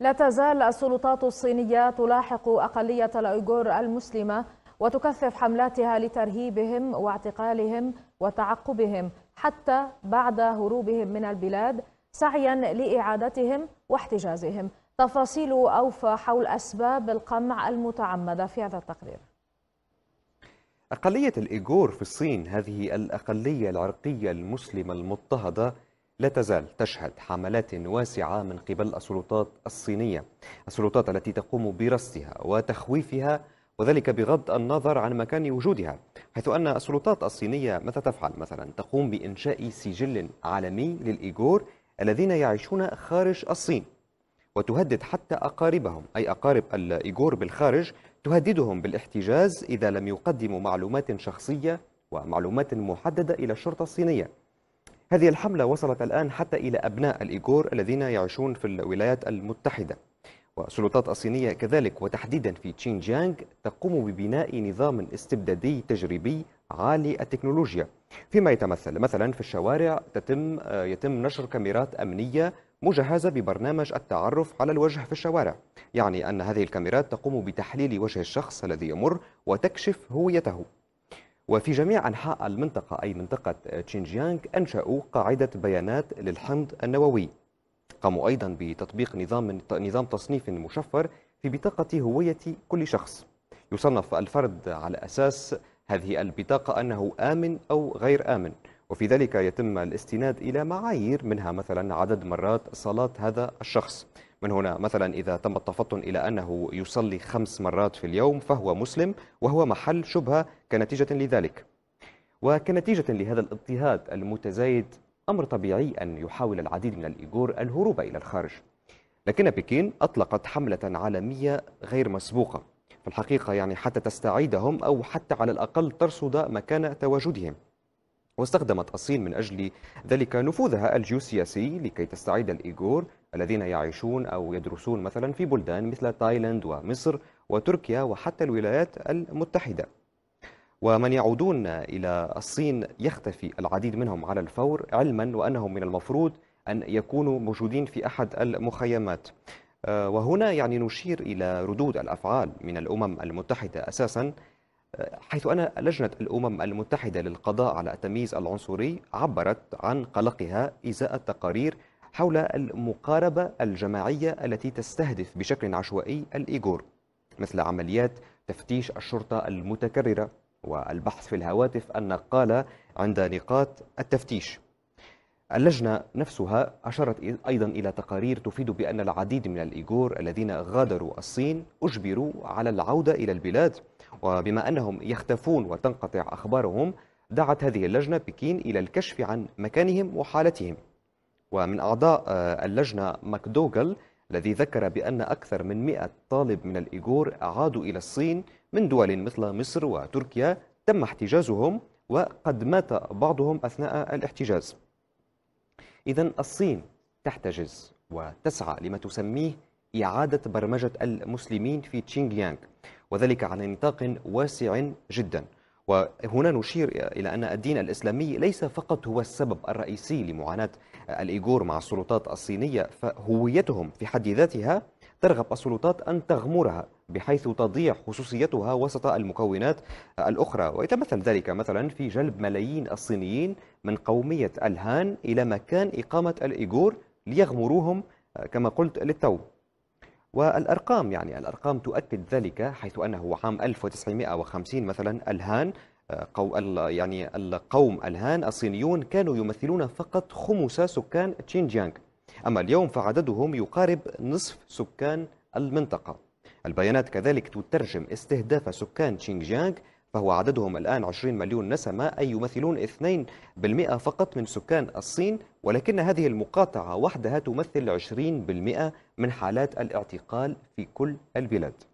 لا تزال السلطات الصينية تلاحق أقلية الأيغور المسلمة وتكثف حملاتها لترهيبهم واعتقالهم وتعقبهم حتى بعد هروبهم من البلاد سعيا لإعادتهم واحتجازهم تفاصيل أوفى حول أسباب القمع المتعمدة في هذا التقرير أقلية الإيغور في الصين هذه الأقلية العرقية المسلمة المضطهدة لا تزال تشهد حملات واسعة من قبل السلطات الصينية السلطات التي تقوم برصدها وتخويفها وذلك بغض النظر عن مكان وجودها حيث أن السلطات الصينية ماذا تفعل مثلا تقوم بإنشاء سجل عالمي للإيغور الذين يعيشون خارج الصين وتهدد حتى أقاربهم أي أقارب الإيغور بالخارج تهددهم بالاحتجاز إذا لم يقدموا معلومات شخصية ومعلومات محددة إلى الشرطة الصينية هذه الحملة وصلت الآن حتى إلى أبناء الإيغور الذين يعيشون في الولايات المتحدة والسلطات الصينية كذلك وتحديدا في تشينجيانغ تقوم ببناء نظام استبدادي تجريبي عالي التكنولوجيا فيما يتمثل مثلا في الشوارع تتم آه، يتم نشر كاميرات أمنية مجهزة ببرنامج التعرف على الوجه في الشوارع يعني أن هذه الكاميرات تقوم بتحليل وجه الشخص الذي يمر وتكشف هويته وفي جميع أنحاء المنطقة أي منطقة تشينجيانغ أنشأوا قاعدة بيانات للحمض النووي قاموا أيضا بتطبيق نظام نظام تصنيف مشفر في بطاقة هوية كل شخص يصنف الفرد على أساس هذه البطاقة أنه آمن أو غير آمن وفي ذلك يتم الاستناد إلى معايير منها مثلا عدد مرات صلاة هذا الشخص من هنا مثلا إذا تم التفطن إلى أنه يصلي خمس مرات في اليوم فهو مسلم وهو محل شبهة كنتيجة لذلك وكنتيجة لهذا الاضطهاد المتزايد أمر طبيعي أن يحاول العديد من الإيغور الهروب إلى الخارج لكن بكين أطلقت حملة عالمية غير مسبوقة في الحقيقة يعني حتى تستعيدهم أو حتى على الأقل ترصد مكان تواجدهم واستخدمت الصين من أجل ذلك نفوذها الجيوسياسي لكي تستعيد الإيغور الذين يعيشون أو يدرسون مثلا في بلدان مثل تايلاند ومصر وتركيا وحتى الولايات المتحدة ومن يعودون إلى الصين يختفي العديد منهم على الفور علما وأنهم من المفروض أن يكونوا موجودين في أحد المخيمات آه، وهنا يعني نشير إلى ردود الأفعال من الأمم المتحدة أساسا حيث أن لجنة الأمم المتحدة للقضاء على التمييز العنصري عبرت عن قلقها إزاء التقارير حول المقاربة الجماعية التي تستهدف بشكل عشوائي الإيغور مثل عمليات تفتيش الشرطة المتكررة والبحث في الهواتف النقالة عند نقاط التفتيش اللجنة نفسها أشارت أيضا إلى تقارير تفيد بأن العديد من الإيغور الذين غادروا الصين أجبروا على العودة إلى البلاد وبما أنهم يختفون وتنقطع أخبارهم دعت هذه اللجنة بكين إلى الكشف عن مكانهم وحالتهم ومن أعضاء آه، اللجنة ماكدوغل الذي ذكر بأن أكثر من 100 طالب من الإيغور عادوا إلى الصين من دول مثل مصر وتركيا تم احتجازهم وقد مات بعضهم أثناء الاحتجاز إذا الصين تحتجز وتسعى لما تسميه إعادة برمجة المسلمين في تشينغيانغ وذلك على نطاق واسع جدا وهنا نشير إلى أن الدين الإسلامي ليس فقط هو السبب الرئيسي لمعاناة الإيغور مع السلطات الصينية فهويتهم في حد ذاتها ترغب السلطات أن تغمرها بحيث تضيع خصوصيتها وسط المكونات الأخرى ويتمثل ذلك مثلا في جلب ملايين الصينيين من قومية الهان إلى مكان إقامة الإيغور ليغمروهم كما قلت للتو والأرقام يعني الأرقام تؤكد ذلك حيث أنه عام 1950 مثلا الهان آه، قو يعني القوم الهان الصينيون كانوا يمثلون فقط خمس سكان تشينجيانغ أما اليوم فعددهم يقارب نصف سكان المنطقة البيانات كذلك تترجم استهداف سكان تشينجيانغ فهو عددهم الآن 20 مليون نسمة أي يمثلون 2% فقط من سكان الصين ولكن هذه المقاطعة وحدها تمثل 20% من حالات الاعتقال في كل البلاد